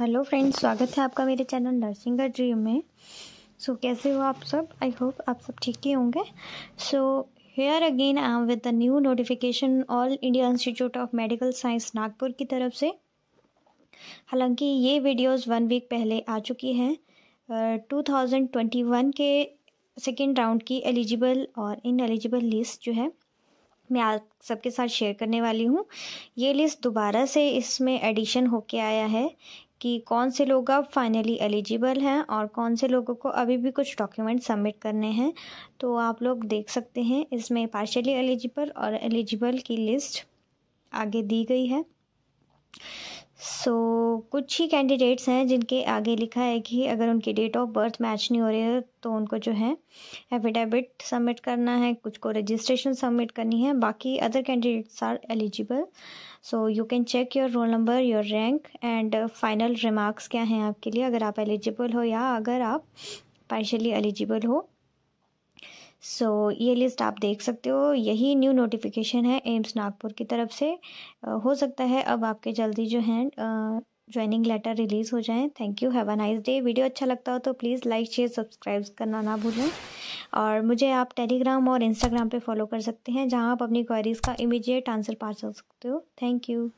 hello friends स्वागत है आपका मेरे चैनल नर्सिंग ड्रीम में सो so, कैसे हो आप सब आई होप आप सब ठीक ही होंगे so here again I am with the new notification All India Institute of Medical Science Nagpur की तरफ से हालांकि ये वीडियोस वन वीक पहले आ चुकी हैं टू थाउजेंड ट्वेंटी वन के सेकेंड राउंड की एलिजिबल और इन एलिजिबल लिस्ट जो है मैं आप सबके साथ शेयर करने वाली हूँ ये लिस्ट दोबारा से इसमें एडिशन होके आया है कि कौन से लोग अब फाइनली एलिजिबल हैं और कौन से लोगों को अभी भी कुछ डॉक्यूमेंट सबमिट करने हैं तो आप लोग देख सकते हैं इसमें पार्शली एलिजिबल और एलिजिबल की लिस्ट आगे दी गई है सो so, कुछ ही कैंडिडेट्स हैं जिनके आगे लिखा है कि अगर उनकी डेट ऑफ बर्थ मैच नहीं हो रही है तो उनको जो है एफिडेविट सबमिट करना है कुछ को रजिस्ट्रेशन सबमिट करनी है बाकी other candidates are eligible so you can check your roll number your rank and final remarks क्या हैं आपके लिए अगर आप एलिजिबल हो या अगर आप पार्शली एलिजिबल हो सो so, ये लिस्ट आप देख सकते हो यही न्यू नोटिफिकेशन है एम्स नागपुर की तरफ से हो सकता है अब आपके जल्दी जो है ज्वाइनिंग लेटर रिलीज़ हो जाएं thank you have a nice day video अच्छा लगता हो तो प्लीज़ लाइक शेयर सब्सक्राइब करना ना भूलें और मुझे आप टेलीग्राम और इंस्टाग्राम पे फॉलो कर सकते हैं जहां आप अपनी क्वारीज़ का इमीडिएट आंसर पा सकते हो थैंक यू